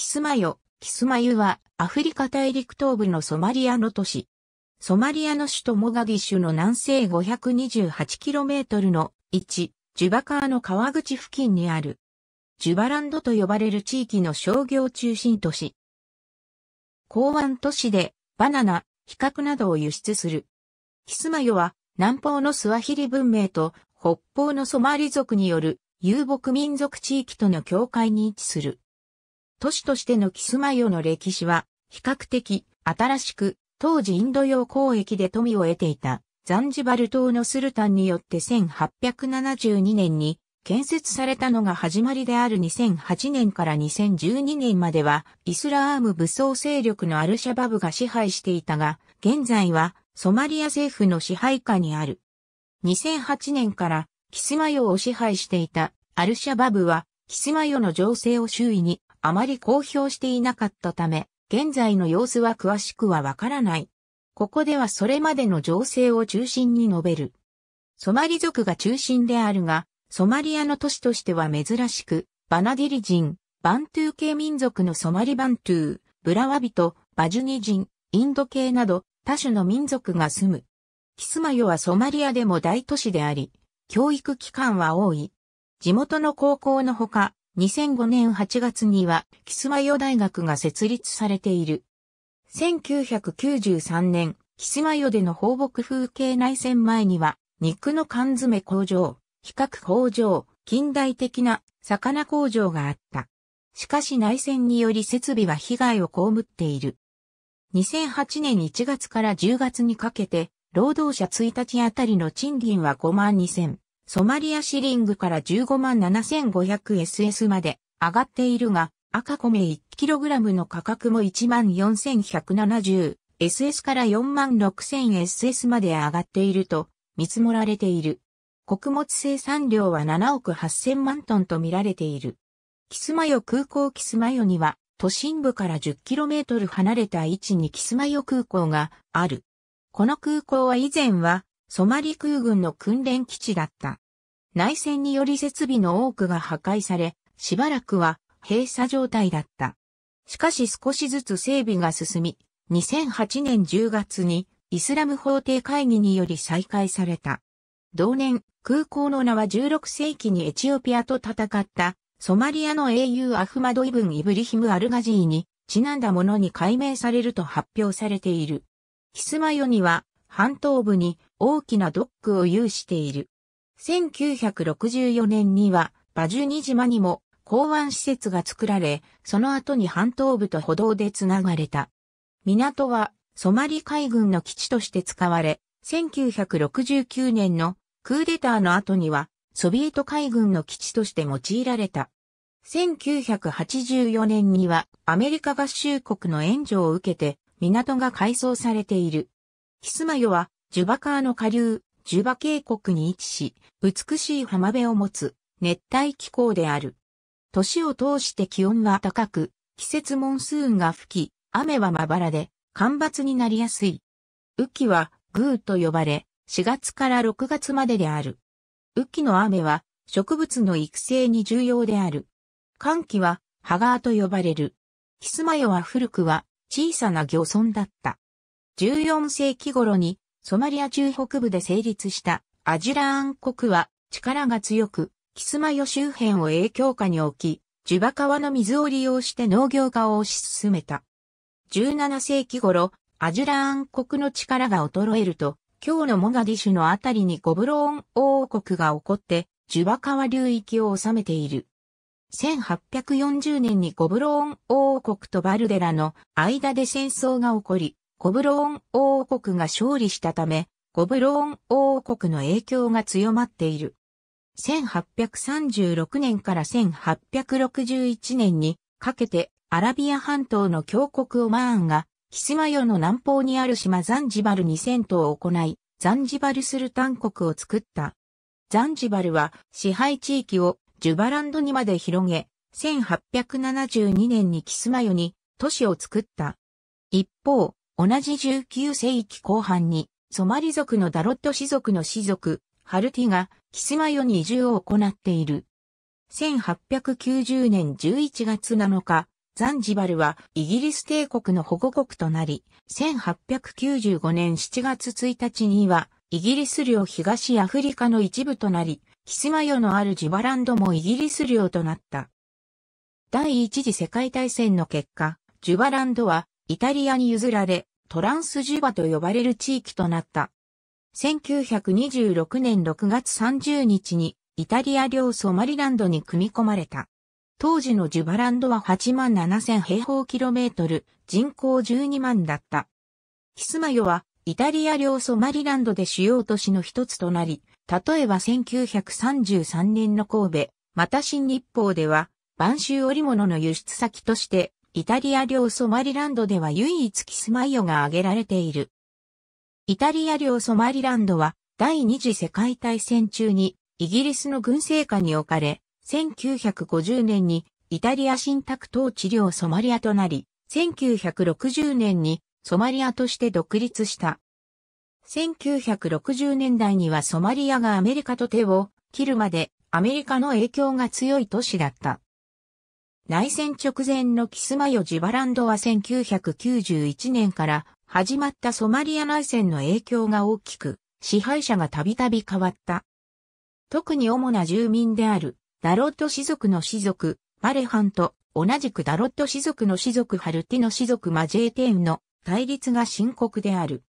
キスマヨ、キスマユはアフリカ大陸東部のソマリアの都市。ソマリアの首都モガディシュの南西 528km の位置、ジュバカーの川口付近にある。ジュバランドと呼ばれる地域の商業中心都市。港湾都市でバナナ、比較などを輸出する。キスマヨは南方のスワヒリ文明と北方のソマリ族による遊牧民族地域との境界に位置する。都市としてのキスマヨの歴史は、比較的新しく、当時インド洋交易で富を得ていた、ザンジバル島のスルタンによって1872年に建設されたのが始まりである2008年から2012年まではイスラーム武装勢力のアルシャバブが支配していたが、現在はソマリア政府の支配下にある。2008年からキスマヨを支配していたアルシャバブはキスマヨの情勢を周囲にあまり公表していなかったため、現在の様子は詳しくはわからない。ここではそれまでの情勢を中心に述べる。ソマリ族が中心であるが、ソマリアの都市としては珍しく、バナディリ人、バントゥー系民族のソマリバントゥー、ブラワビト、バジュニ人、インド系など多種の民族が住む。キスマヨはソマリアでも大都市であり、教育機関は多い。地元の高校のほか、2005年8月には、キスマヨ大学が設立されている。1993年、キスマヨでの放牧風景内戦前には、肉の缶詰工場、比較工場、近代的な魚工場があった。しかし内戦により設備は被害を被っている。2008年1月から10月にかけて、労働者1日あたりの賃金は5万2000。ソマリアシリングから 157,500SS まで上がっているが、赤米 1kg の価格も 14,170SS から 46,000SS まで上がっていると見積もられている。穀物生産量は7億8000万トンと見られている。キスマヨ空港キスマヨには都心部から 10km 離れた位置にキスマヨ空港がある。この空港は以前はソマリ空軍の訓練基地だった。内戦により設備の多くが破壊され、しばらくは閉鎖状態だった。しかし少しずつ整備が進み、2008年10月にイスラム法廷会議により再開された。同年、空港の名は16世紀にエチオピアと戦ったソマリアの英雄アフマドイブン・イブリヒム・アルガジーにちなんだものに改名されると発表されている。ヒスマヨには半島部に大きなドックを有している。1964年にはバジュニ島にも港湾施設が作られ、その後に半島部と歩道でつながれた。港はソマリ海軍の基地として使われ、1969年のクーデターの後にはソビエト海軍の基地として用いられた。1984年にはアメリカ合衆国の援助を受けて港が改装されている。キスマヨはジュバ川の下流、ジュバ渓谷に位置し、美しい浜辺を持つ熱帯気候である。年を通して気温が高く、季節モンスーンが吹き、雨はまばらで、干ばつになりやすい。雨季は、グーと呼ばれ、4月から6月までである。雨季の雨は、植物の育成に重要である。寒季は、ハガーと呼ばれる。キスマヨは古くは、小さな漁村だった。14世紀頃に、ソマリア中北部で成立したアジュラーン国は力が強く、キスマヨ周辺を影響下に置き、ジュバ川の水を利用して農業化を推し進めた。17世紀頃、アジュラーン国の力が衰えると、今日のモガディシュのあたりにゴブローン王国が起こって、ジュバ川流域を治めている。1840年にゴブローン王国とバルデラの間で戦争が起こり、ゴブローン王国が勝利したため、ゴブローン王国の影響が強まっている。1836年から1861年にかけてアラビア半島の峡谷オマーンがキスマヨの南方にある島ザンジバルに戦闘を行い、ザンジバルスルタン国を作った。ザンジバルは支配地域をジュバランドにまで広げ、1872年にキスマヨに都市を作った。一方、同じ19世紀後半に、ソマリ族のダロット氏族の氏族、ハルティが、キスマヨに移住を行っている。1890年11月7日、ザンジバルはイギリス帝国の保護国となり、1895年7月1日には、イギリス領東アフリカの一部となり、キスマヨのあるジバランドもイギリス領となった。第一次世界大戦の結果、ジュバランドはイタリアに譲られ、トランスジュバと呼ばれる地域となった。1926年6月30日にイタリア領ソマリランドに組み込まれた。当時のジュバランドは8万7000平方キロメートル、人口12万だった。ヒスマヨはイタリア領ソマリランドで主要都市の一つとなり、例えば1933年の神戸、また新日報では、晩秋織物の輸出先として、イタリア領ソマリランドでは唯一キスマイヨが挙げられている。イタリア領ソマリランドは第二次世界大戦中にイギリスの軍政下に置かれ、1950年にイタリア新宅統治領ソマリアとなり、1960年にソマリアとして独立した。1960年代にはソマリアがアメリカと手を切るまでアメリカの影響が強い都市だった。内戦直前のキスマヨ・ジバランドは1991年から始まったソマリア内戦の影響が大きく、支配者がたびたび変わった。特に主な住民である、ダロット氏族の氏族、マレハンと、同じくダロット氏族の氏族ハルティの氏族マジェーテーンの対立が深刻である。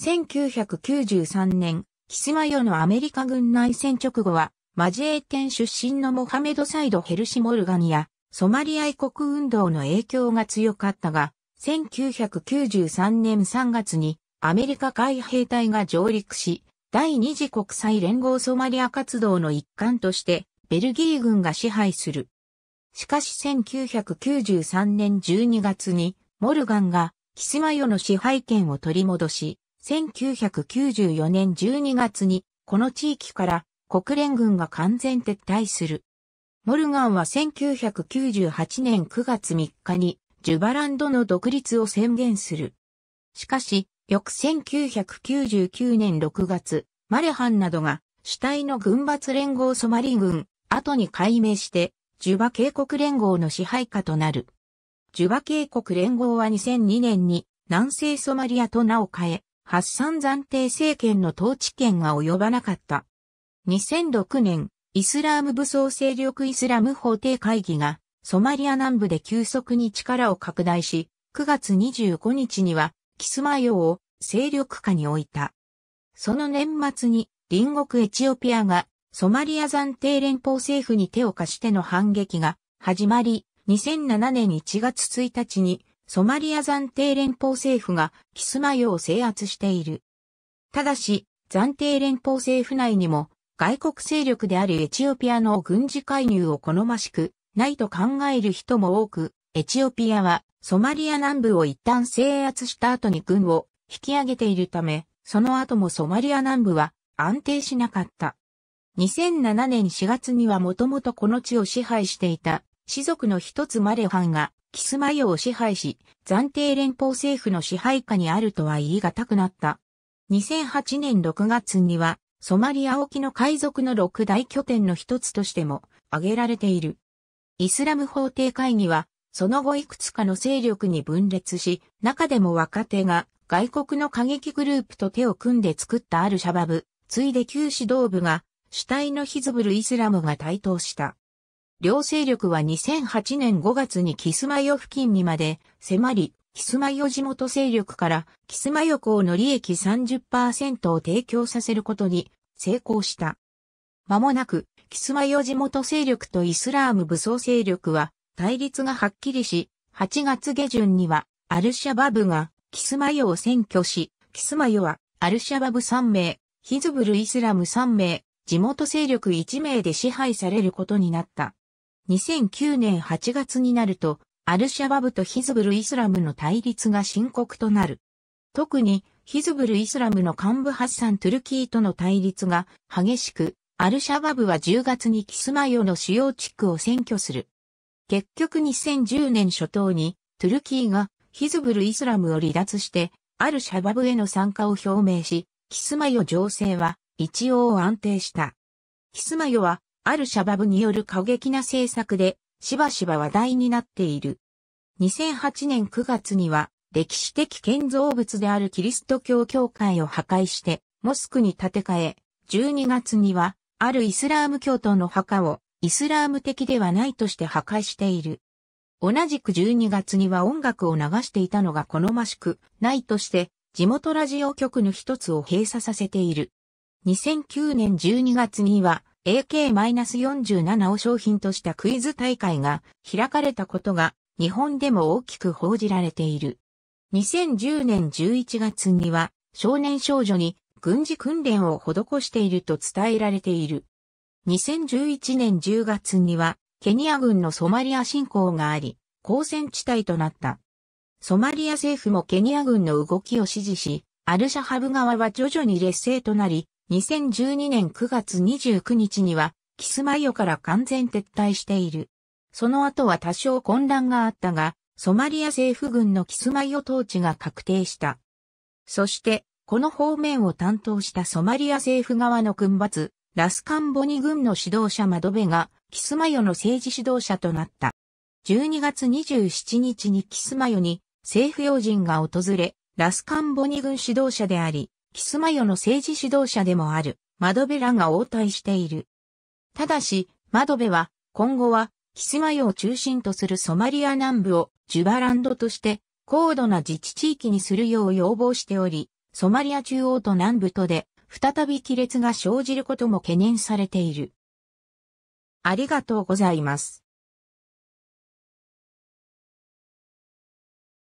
1993年、キスマヨのアメリカ軍内戦直後は、マジエーテン出身のモハメド・サイド・ヘルシモルガニや、ソマリ愛国運動の影響が強かったが、1993年3月にアメリカ海兵隊が上陸し、第二次国際連合ソマリア活動の一環としてベルギー軍が支配する。しかし1993年12月にモルガンがキスマヨの支配権を取り戻し、1994年12月にこの地域から国連軍が完全撤退する。モルガンは1998年9月3日にジュバランドの独立を宣言する。しかし、翌1999年6月、マレハンなどが主体の軍閥連合ソマリ軍、後に改名して、ジュバ渓谷連合の支配下となる。ジュバ渓谷連合は2002年に南西ソマリアと名を変え、発散暫定政権の統治権が及ばなかった。2006年、イスラーム武装勢力イスラム法廷会議がソマリア南部で急速に力を拡大し、9月25日にはキスマヨを勢力下に置いた。その年末に隣国エチオピアがソマリア暫定連邦政府に手を貸しての反撃が始まり、2007年1月1日にソマリア暫定連邦政府がキスマヨを制圧している。ただし、暫定連邦政府内にも外国勢力であるエチオピアの軍事介入を好ましくないと考える人も多く、エチオピアはソマリア南部を一旦制圧した後に軍を引き上げているため、その後もソマリア南部は安定しなかった。2007年4月にはもともとこの地を支配していた氏族の一つマレハンがキスマヨを支配し、暫定連邦政府の支配下にあるとは言い難くなった。2008年6月にはソマリア沖の海賊の六大拠点の一つとしても挙げられている。イスラム法廷会議は、その後いくつかの勢力に分裂し、中でも若手が外国の過激グループと手を組んで作ったアルシャバブ、ついで旧指導部が主体のヒズブル・イスラムが台頭した。両勢力は2008年5月にキスマヨ付近にまで迫り、キスマヨ地元勢力からキスマヨ港の利益30%を提供させることに成功した。間もなく、キスマヨ地元勢力とイスラーム武装勢力は対立がはっきりし、8月下旬にはアルシャバブがキスマヨを占拠し、キスマヨはアルシャバブ3名、ヒズブルイスラム3名、地元勢力1名で支配されることになった。2009年8月になると、アルシャバブとヒズブルイスラムの対立が深刻となる。特に、ヒズブルイスラムの幹部ハッサン・トゥルキーとの対立が激しく、アルシャバブは10月にキスマヨの主要地区を占拠する。結局2010年初頭に、トゥルキーがヒズブルイスラムを離脱して、アルシャバブへの参加を表明し、キスマヨ情勢は一応安定した。キスマヨは、アルシャバブによる過激な政策でしばしば話題になっている。2008年9月には、歴史的建造物であるキリスト教教会を破壊して、モスクに建て替え、12月には、あるイスラーム教徒の墓を、イスラーム的ではないとして破壊している。同じく12月には音楽を流していたのが好ましくないとして、地元ラジオ局の一つを閉鎖させている。2009年12月には AK-47 を商品としたクイズ大会が開かれたことが日本でも大きく報じられている。2010年11月には少年少女に軍事訓練を施していると伝えられている。2011年10月にはケニア軍のソマリア侵攻があり、交戦地帯となった。ソマリア政府もケニア軍の動きを支持し、アルシャハブ側は徐々に劣勢となり、2012年9月29日には、キスマイオから完全撤退している。その後は多少混乱があったが、ソマリア政府軍のキスマイオ統治が確定した。そして、この方面を担当したソマリア政府側の軍閥、ラスカンボニ軍の指導者マドベが、キスマヨの政治指導者となった。12月27日にキスマヨに政府要人が訪れ、ラスカンボニ軍指導者であり、キスマヨの政治指導者でもある、マドベらが応対している。ただし、マドベは、今後は、キスマヨを中心とするソマリア南部をジュバランドとして高度な自治地域にするよう要望しており、ソマリア中央と南部とで再び亀裂が生じることも懸念されている。ありがとうございます。